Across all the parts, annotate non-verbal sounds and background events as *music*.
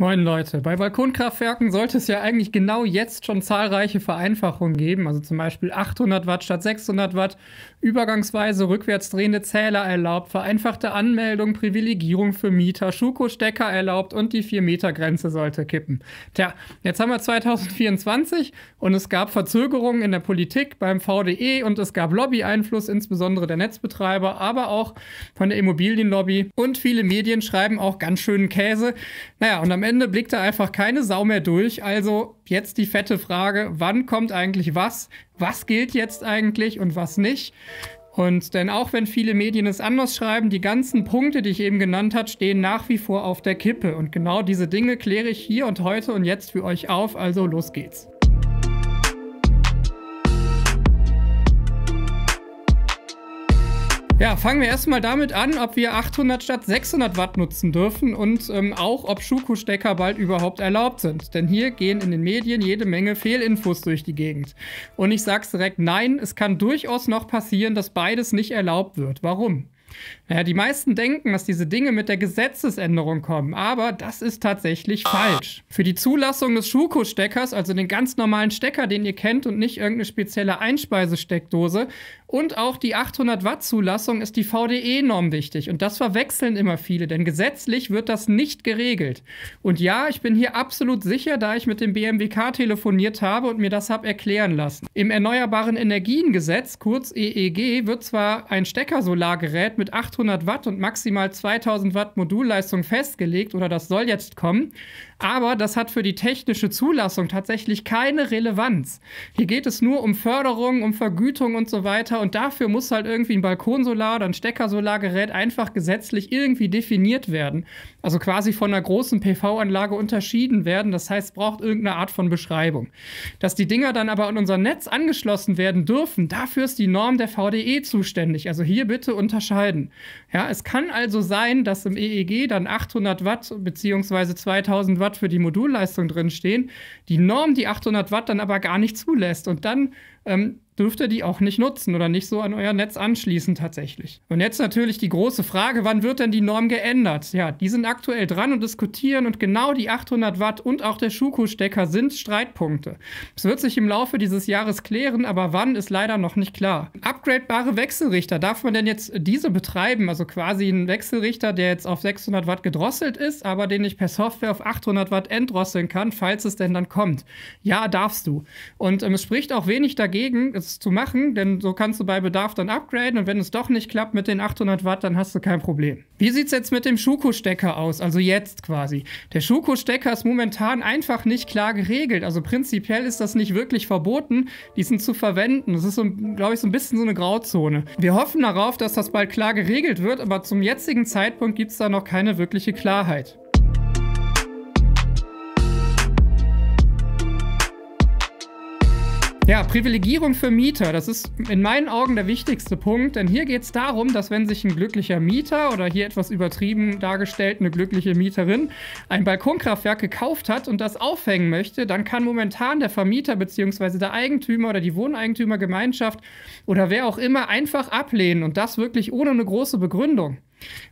Moin Leute, bei Balkonkraftwerken sollte es ja eigentlich genau jetzt schon zahlreiche Vereinfachungen geben, also zum Beispiel 800 Watt statt 600 Watt, übergangsweise rückwärts drehende Zähler erlaubt, vereinfachte Anmeldung, Privilegierung für Mieter, Schuko-Stecker erlaubt und die 4-Meter-Grenze sollte kippen. Tja, jetzt haben wir 2024 und es gab Verzögerungen in der Politik beim VDE und es gab Lobby-Einfluss, insbesondere der Netzbetreiber, aber auch von der Immobilienlobby und viele Medien schreiben auch ganz schönen Käse. Naja, und am Ende Ende blickt da einfach keine Sau mehr durch. Also jetzt die fette Frage, wann kommt eigentlich was? Was gilt jetzt eigentlich und was nicht? Und denn auch wenn viele Medien es anders schreiben, die ganzen Punkte, die ich eben genannt habe, stehen nach wie vor auf der Kippe. Und genau diese Dinge kläre ich hier und heute und jetzt für euch auf. Also los geht's. Ja, fangen wir erstmal damit an, ob wir 800 statt 600 Watt nutzen dürfen und ähm, auch, ob Schuko-Stecker bald überhaupt erlaubt sind. Denn hier gehen in den Medien jede Menge Fehlinfos durch die Gegend. Und ich sag's direkt, nein, es kann durchaus noch passieren, dass beides nicht erlaubt wird. Warum? Naja, die meisten denken, dass diese Dinge mit der Gesetzesänderung kommen, aber das ist tatsächlich ah. falsch. Für die Zulassung des Schuko-Steckers, also den ganz normalen Stecker, den ihr kennt und nicht irgendeine spezielle Einspeisesteckdose, und auch die 800 Watt Zulassung ist die VDE-Norm wichtig und das verwechseln immer viele, denn gesetzlich wird das nicht geregelt. Und ja, ich bin hier absolut sicher, da ich mit dem BMWK telefoniert habe und mir das habe erklären lassen. Im Erneuerbaren Energiengesetz, kurz EEG, wird zwar ein Steckersolargerät mit 800 Watt und maximal 2000 Watt Modulleistung festgelegt oder das soll jetzt kommen. Aber das hat für die technische Zulassung tatsächlich keine Relevanz. Hier geht es nur um Förderung, um Vergütung und so weiter. Und dafür muss halt irgendwie ein Balkonsolar oder ein Steckersolargerät einfach gesetzlich irgendwie definiert werden. Also quasi von einer großen PV-Anlage unterschieden werden. Das heißt, braucht irgendeine Art von Beschreibung. Dass die Dinger dann aber an unser Netz angeschlossen werden dürfen, dafür ist die Norm der VDE zuständig. Also hier bitte unterscheiden unterscheiden. Ja, es kann also sein, dass im EEG dann 800 Watt bzw. 2000 Watt für die Modulleistung drinstehen, die Norm die 800 Watt dann aber gar nicht zulässt. Und dann ähm, dürft ihr die auch nicht nutzen oder nicht so an euer Netz anschließen tatsächlich. Und jetzt natürlich die große Frage, wann wird denn die Norm geändert? Ja, die sind aktuell dran und diskutieren und genau die 800 Watt und auch der Schuko-Stecker sind Streitpunkte. Es wird sich im Laufe dieses Jahres klären, aber wann ist leider noch nicht klar. Upgradebare Wechselrichter, darf man denn jetzt diese betreiben? Also quasi einen Wechselrichter, der jetzt auf 600 Watt gedrosselt ist, aber den ich per Software auf 800 Watt entdrosseln kann, falls es denn dann kommt. Ja, darfst du. Und ähm, es spricht auch wenig dagegen, es zu machen, denn so kannst du bei Bedarf dann upgraden und wenn es doch nicht klappt mit den 800 Watt, dann hast du kein Problem. Wie sieht es jetzt mit dem Schuko-Stecker aus? Also jetzt quasi. Der Schuko-Stecker ist momentan einfach nicht klar geregelt. Also prinzipiell ist das nicht wirklich verboten, diesen zu verwenden. Das ist, so, glaube ich, so ein bisschen so eine Grauzone. Wir hoffen darauf, dass das bald klar geregelt wird, aber zum jetzigen Zeitpunkt gibt es da noch keine wirkliche Klarheit. Ja, Privilegierung für Mieter, das ist in meinen Augen der wichtigste Punkt, denn hier geht es darum, dass wenn sich ein glücklicher Mieter oder hier etwas übertrieben dargestellt eine glückliche Mieterin ein Balkonkraftwerk gekauft hat und das aufhängen möchte, dann kann momentan der Vermieter bzw. der Eigentümer oder die Wohneigentümergemeinschaft oder wer auch immer einfach ablehnen und das wirklich ohne eine große Begründung.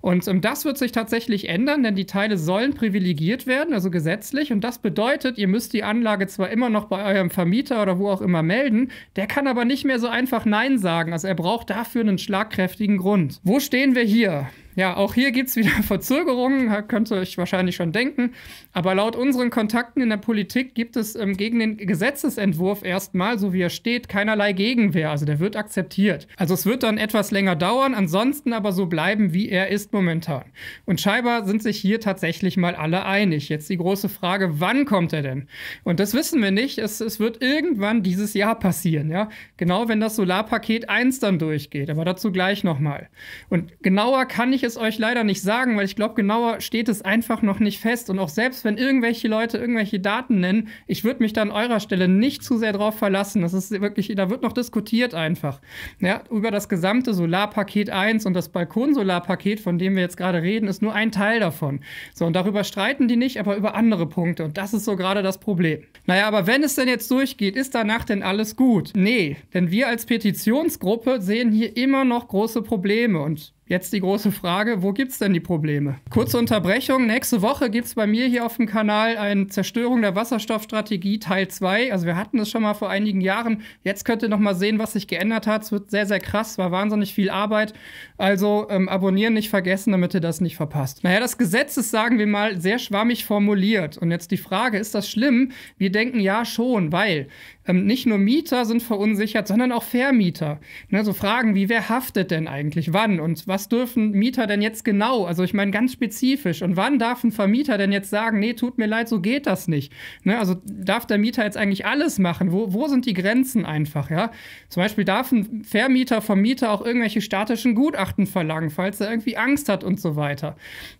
Und ähm, das wird sich tatsächlich ändern, denn die Teile sollen privilegiert werden, also gesetzlich. Und das bedeutet, ihr müsst die Anlage zwar immer noch bei eurem Vermieter oder wo auch immer melden, der kann aber nicht mehr so einfach Nein sagen. Also er braucht dafür einen schlagkräftigen Grund. Wo stehen wir hier? Ja, auch hier gibt es wieder *laughs* Verzögerungen, könnt ihr euch wahrscheinlich schon denken. Aber laut unseren Kontakten in der Politik gibt es ähm, gegen den Gesetzesentwurf erstmal, so wie er steht, keinerlei Gegenwehr. Also der wird akzeptiert. Also es wird dann etwas länger dauern, ansonsten aber so bleiben, wie er ist momentan. Und scheinbar sind sich hier tatsächlich mal alle einig. Jetzt die große Frage, wann kommt er denn? Und das wissen wir nicht. Es, es wird irgendwann dieses Jahr passieren, ja. Genau wenn das Solarpaket 1 dann durchgeht. Aber dazu gleich nochmal. Und genauer kann ich es es euch leider nicht sagen, weil ich glaube, genauer steht es einfach noch nicht fest. Und auch selbst wenn irgendwelche Leute irgendwelche Daten nennen, ich würde mich da an eurer Stelle nicht zu sehr drauf verlassen. Das ist wirklich, da wird noch diskutiert einfach. Ja, über das gesamte Solarpaket 1 und das Balkonsolarpaket, von dem wir jetzt gerade reden, ist nur ein Teil davon. So, und darüber streiten die nicht, aber über andere Punkte. Und das ist so gerade das Problem. Naja, aber wenn es denn jetzt durchgeht, ist danach denn alles gut? Nee, denn wir als Petitionsgruppe sehen hier immer noch große Probleme und Jetzt die große Frage, wo gibt es denn die Probleme? Kurze Unterbrechung, nächste Woche gibt es bei mir hier auf dem Kanal ein Zerstörung der Wasserstoffstrategie Teil 2. Also wir hatten es schon mal vor einigen Jahren. Jetzt könnt ihr noch mal sehen, was sich geändert hat. Es wird sehr, sehr krass, war wahnsinnig viel Arbeit. Also ähm, abonnieren nicht vergessen, damit ihr das nicht verpasst. Naja, das Gesetz ist, sagen wir mal, sehr schwammig formuliert. Und jetzt die Frage, ist das schlimm? Wir denken ja schon, weil ähm, nicht nur Mieter sind verunsichert, sondern auch Vermieter. Ne, so Fragen wie, wer haftet denn eigentlich wann und was dürfen Mieter denn jetzt genau? Also ich meine ganz spezifisch. Und wann darf ein Vermieter denn jetzt sagen, nee, tut mir leid, so geht das nicht? Ne, also darf der Mieter jetzt eigentlich alles machen? Wo, wo sind die Grenzen einfach? Ja? Zum Beispiel darf ein Vermieter vom Mieter auch irgendwelche statischen Gutachten verlangen, falls er irgendwie Angst hat und so weiter.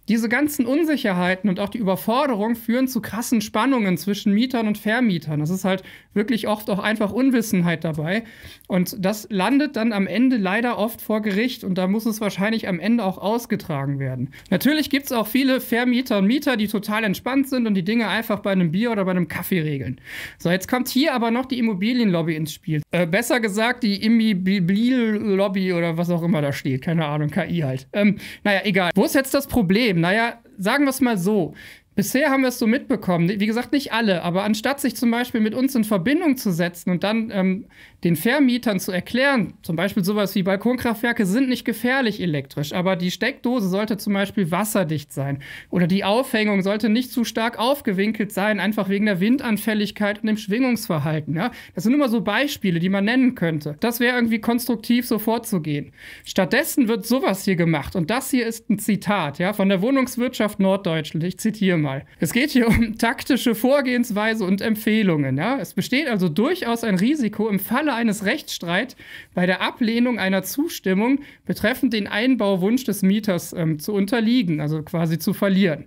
Diese ganzen Unsicherheiten und auch die Überforderung führen zu krassen Spannungen zwischen Mietern und Vermietern. Das ist halt wirklich auch oft auch einfach Unwissenheit dabei. Und das landet dann am Ende leider oft vor Gericht und da muss es wahrscheinlich am Ende auch ausgetragen werden. Natürlich gibt es auch viele Vermieter und Mieter, die total entspannt sind und die Dinge einfach bei einem Bier oder bei einem Kaffee regeln. So, jetzt kommt hier aber noch die Immobilienlobby ins Spiel. Äh, besser gesagt, die Immobilienlobby oder was auch immer da steht. Keine Ahnung, KI halt. Ähm, naja, egal. Wo ist jetzt das Problem? Naja, sagen wir es mal so. Bisher haben wir es so mitbekommen. Wie gesagt, nicht alle, aber anstatt sich zum Beispiel mit uns in Verbindung zu setzen und dann ähm, den Vermietern zu erklären, zum Beispiel sowas wie Balkonkraftwerke sind nicht gefährlich elektrisch, aber die Steckdose sollte zum Beispiel wasserdicht sein oder die Aufhängung sollte nicht zu stark aufgewinkelt sein, einfach wegen der Windanfälligkeit und dem Schwingungsverhalten. Ja? Das sind immer so Beispiele, die man nennen könnte. Das wäre irgendwie konstruktiv, so vorzugehen. Stattdessen wird sowas hier gemacht und das hier ist ein Zitat ja, von der Wohnungswirtschaft Norddeutschland. Ich zitiere mal einmal. Es geht hier um taktische Vorgehensweise und Empfehlungen. Ja? Es besteht also durchaus ein Risiko im Falle eines Rechtsstreits bei der Ablehnung einer Zustimmung betreffend den Einbauwunsch des Mieters ähm, zu unterliegen, also quasi zu verlieren.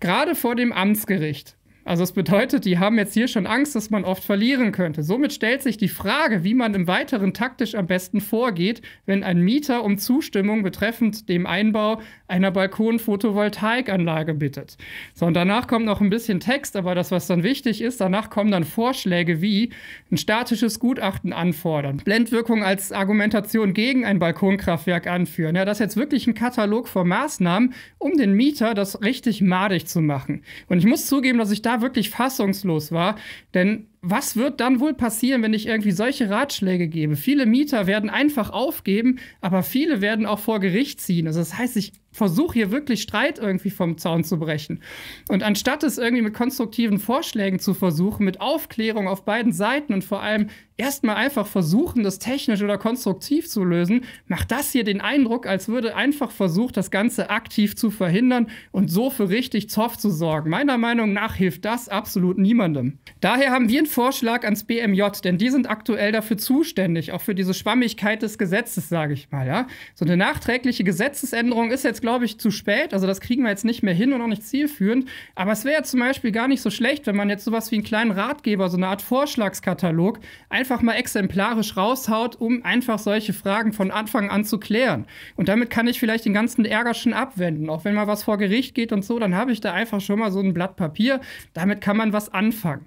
Gerade vor dem Amtsgericht also es bedeutet, die haben jetzt hier schon Angst, dass man oft verlieren könnte. Somit stellt sich die Frage, wie man im Weiteren taktisch am besten vorgeht, wenn ein Mieter um Zustimmung betreffend dem Einbau einer Balkonphotovoltaikanlage bittet. So, und danach kommt noch ein bisschen Text, aber das, was dann wichtig ist, danach kommen dann Vorschläge wie ein statisches Gutachten anfordern, Blendwirkung als Argumentation gegen ein Balkonkraftwerk anführen. Ja, das ist jetzt wirklich ein Katalog von Maßnahmen, um den Mieter das richtig madig zu machen. Und ich muss zugeben, dass ich da da wirklich fassungslos war. Denn was wird dann wohl passieren, wenn ich irgendwie solche Ratschläge gebe? Viele Mieter werden einfach aufgeben, aber viele werden auch vor Gericht ziehen. Also das heißt, ich versuche hier wirklich Streit irgendwie vom Zaun zu brechen. Und anstatt es irgendwie mit konstruktiven Vorschlägen zu versuchen, mit Aufklärung auf beiden Seiten und vor allem erstmal einfach versuchen, das technisch oder konstruktiv zu lösen, macht das hier den Eindruck, als würde einfach versucht, das Ganze aktiv zu verhindern und so für richtig Zoff zu sorgen. Meiner Meinung nach hilft das absolut niemandem. Daher haben wir einen Vorschlag ans BMJ, denn die sind aktuell dafür zuständig, auch für diese Schwammigkeit des Gesetzes, sage ich mal. Ja? So eine nachträgliche Gesetzesänderung ist jetzt glaube ich, zu spät. Also das kriegen wir jetzt nicht mehr hin und auch nicht zielführend. Aber es wäre ja zum Beispiel gar nicht so schlecht, wenn man jetzt sowas wie einen kleinen Ratgeber, so eine Art Vorschlagskatalog, einfach mal exemplarisch raushaut, um einfach solche Fragen von Anfang an zu klären. Und damit kann ich vielleicht den ganzen Ärger schon abwenden. Auch wenn mal was vor Gericht geht und so, dann habe ich da einfach schon mal so ein Blatt Papier. Damit kann man was anfangen.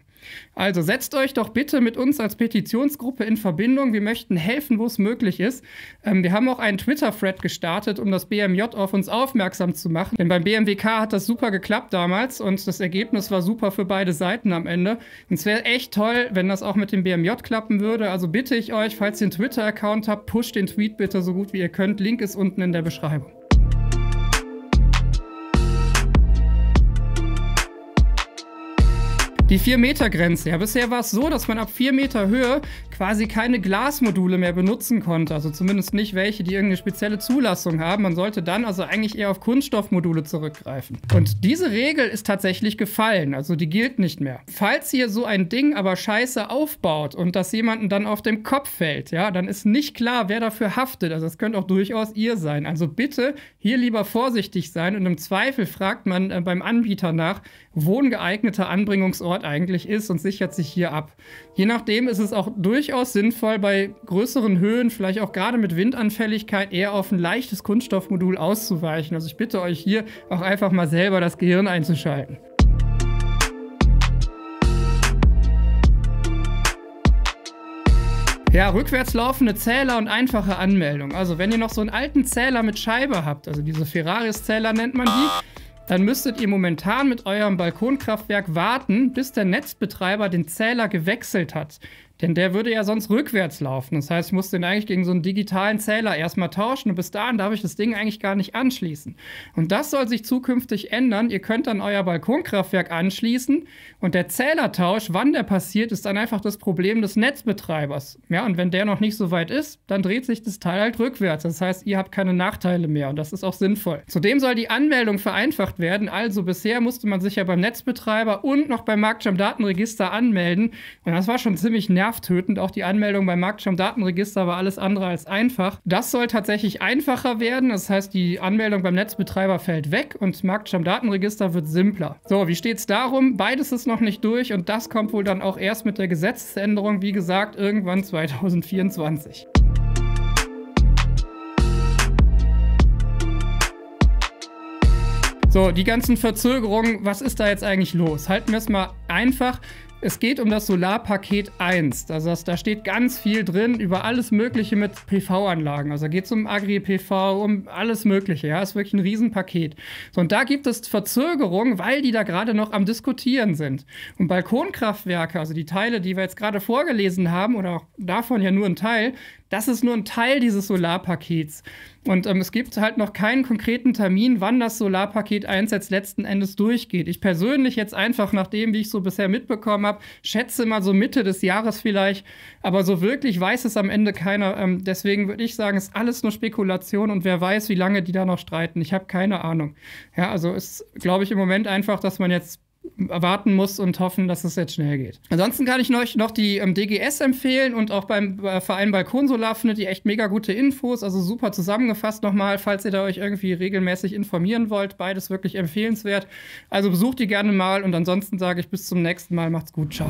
Also setzt euch doch bitte mit uns als Petitionsgruppe in Verbindung. Wir möchten helfen, wo es möglich ist. Ähm, wir haben auch einen Twitter-Thread gestartet, um das BMJ auf uns aufmerksam zu machen. Denn beim BMWK hat das super geklappt damals und das Ergebnis war super für beide Seiten am Ende. Und es wäre echt toll, wenn das auch mit dem BMJ klappen würde. Also bitte ich euch, falls ihr einen Twitter-Account habt, pusht den Tweet bitte so gut wie ihr könnt. Link ist unten in der Beschreibung. Die 4-Meter-Grenze. Ja, bisher war es so, dass man ab 4 Meter Höhe quasi keine Glasmodule mehr benutzen konnte. Also zumindest nicht welche, die irgendeine spezielle Zulassung haben. Man sollte dann also eigentlich eher auf Kunststoffmodule zurückgreifen. Und diese Regel ist tatsächlich gefallen. Also die gilt nicht mehr. Falls ihr so ein Ding aber scheiße aufbaut und das jemanden dann auf dem Kopf fällt, ja, dann ist nicht klar, wer dafür haftet. Also das könnte auch durchaus ihr sein. Also bitte hier lieber vorsichtig sein und im Zweifel fragt man äh, beim Anbieter nach, wohngeeigneter Anbringungsort Ort eigentlich ist und sichert sich hier ab. Je nachdem ist es auch durchaus sinnvoll, bei größeren Höhen, vielleicht auch gerade mit Windanfälligkeit, eher auf ein leichtes Kunststoffmodul auszuweichen. Also ich bitte euch hier auch einfach mal selber das Gehirn einzuschalten. Ja, rückwärts laufende Zähler und einfache Anmeldung. Also wenn ihr noch so einen alten Zähler mit Scheibe habt, also diese Ferraris-Zähler nennt man die, dann müsstet ihr momentan mit eurem Balkonkraftwerk warten, bis der Netzbetreiber den Zähler gewechselt hat. Denn der würde ja sonst rückwärts laufen. Das heißt, ich muss den eigentlich gegen so einen digitalen Zähler erstmal tauschen und bis dahin darf ich das Ding eigentlich gar nicht anschließen. Und das soll sich zukünftig ändern. Ihr könnt dann euer Balkonkraftwerk anschließen und der Zählertausch, wann der passiert, ist dann einfach das Problem des Netzbetreibers. Ja, und wenn der noch nicht so weit ist, dann dreht sich das Teil halt rückwärts. Das heißt, ihr habt keine Nachteile mehr und das ist auch sinnvoll. Zudem soll die Anmeldung vereinfacht werden. Also bisher musste man sich ja beim Netzbetreiber und noch beim Marktschirm Datenregister anmelden und das war schon ziemlich nervig nervtötend. Auch die Anmeldung beim Marktschirm-Datenregister war alles andere als einfach. Das soll tatsächlich einfacher werden. Das heißt, die Anmeldung beim Netzbetreiber fällt weg und das Marktschirm-Datenregister wird simpler. So, wie steht es darum? Beides ist noch nicht durch und das kommt wohl dann auch erst mit der Gesetzesänderung, wie gesagt, irgendwann 2024. So, die ganzen Verzögerungen, was ist da jetzt eigentlich los? Halten wir es mal einfach. Es geht um das Solarpaket 1. Also das, da steht ganz viel drin über alles Mögliche mit PV-Anlagen. Also da geht es um Agri-PV, um alles Mögliche. Ja, ist wirklich ein Riesenpaket. So, und da gibt es Verzögerungen, weil die da gerade noch am Diskutieren sind. Und Balkonkraftwerke, also die Teile, die wir jetzt gerade vorgelesen haben, oder auch davon ja nur ein Teil, das ist nur ein Teil dieses Solarpakets. Und ähm, es gibt halt noch keinen konkreten Termin, wann das Solarpaket 1 jetzt letzten Endes durchgeht. Ich persönlich jetzt einfach nach dem, wie ich so bisher mitbekommen habe, schätze mal so Mitte des Jahres vielleicht. Aber so wirklich weiß es am Ende keiner. Ähm, deswegen würde ich sagen, ist alles nur Spekulation und wer weiß, wie lange die da noch streiten. Ich habe keine Ahnung. Ja, also ist, glaube ich, im Moment einfach, dass man jetzt warten muss und hoffen, dass es jetzt schnell geht. Ansonsten kann ich euch noch die ähm, DGS empfehlen und auch beim äh, Verein Balkonsolar findet ihr echt mega gute Infos, also super zusammengefasst nochmal, falls ihr da euch irgendwie regelmäßig informieren wollt. Beides wirklich empfehlenswert. Also besucht die gerne mal und ansonsten sage ich bis zum nächsten Mal. Macht's gut, ciao.